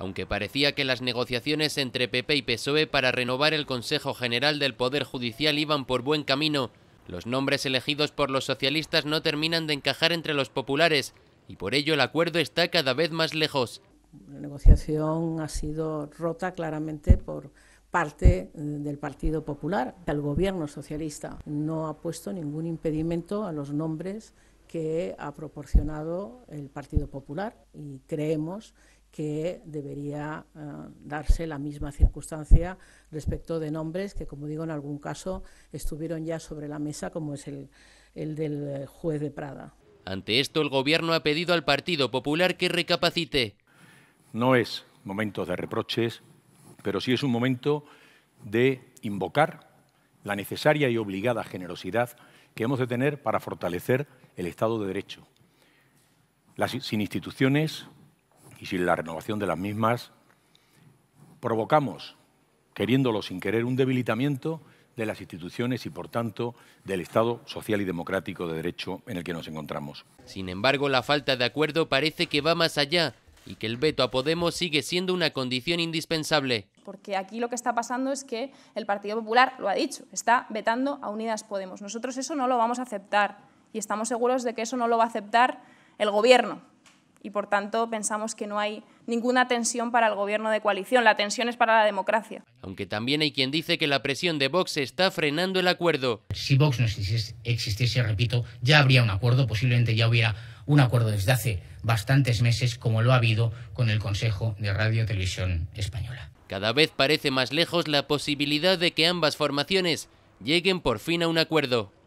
aunque parecía que las negociaciones entre PP y PSOE para renovar el Consejo General del Poder Judicial iban por buen camino, los nombres elegidos por los socialistas no terminan de encajar entre los populares y por ello el acuerdo está cada vez más lejos. La negociación ha sido rota claramente por parte eh, del Partido Popular. El gobierno socialista no ha puesto ningún impedimento a los nombres que ha proporcionado el Partido Popular y creemos que debería eh, darse la misma circunstancia respecto de nombres que, como digo, en algún caso estuvieron ya sobre la mesa, como es el, del juez de Prada. Ante esto, el Gobierno ha pedido al Partido Popular que recapacite. No es momento de reproches, pero sí es un momento de invocar la necesaria y obligada generosidad que hemos de tener para fortalecer el Estado de Derecho. sin instituciones y sin la renovación de las mismas, provocamos, queriéndolo sin querer, un debilitamiento de las instituciones y, por tanto, del Estado social y democrático de derecho en el que nos encontramos. Sin embargo, la falta de acuerdo parece que va más allá y que el veto a Podemos sigue siendo una condición indispensable. Porque aquí lo que está pasando es que el Partido Popular, lo ha dicho, está vetando a Unidas Podemos. Nosotros eso no lo vamos a aceptar y estamos seguros de que eso no lo va a aceptar el Gobierno y, por tanto, pensamos que no hay ninguna tensión para el gobierno de coalición. La tensión es para la democracia. Aunque también hay quien dice que la presión de Vox está frenando el acuerdo. Si Vox no existiese, repito, ya habría un acuerdo, posiblemente ya hubiera un acuerdo desde hace bastantes meses, como lo ha habido con el Consejo de Radio y Televisión Española. Cada vez parece más lejos la posibilidad de que ambas formaciones lleguen por fin a un acuerdo.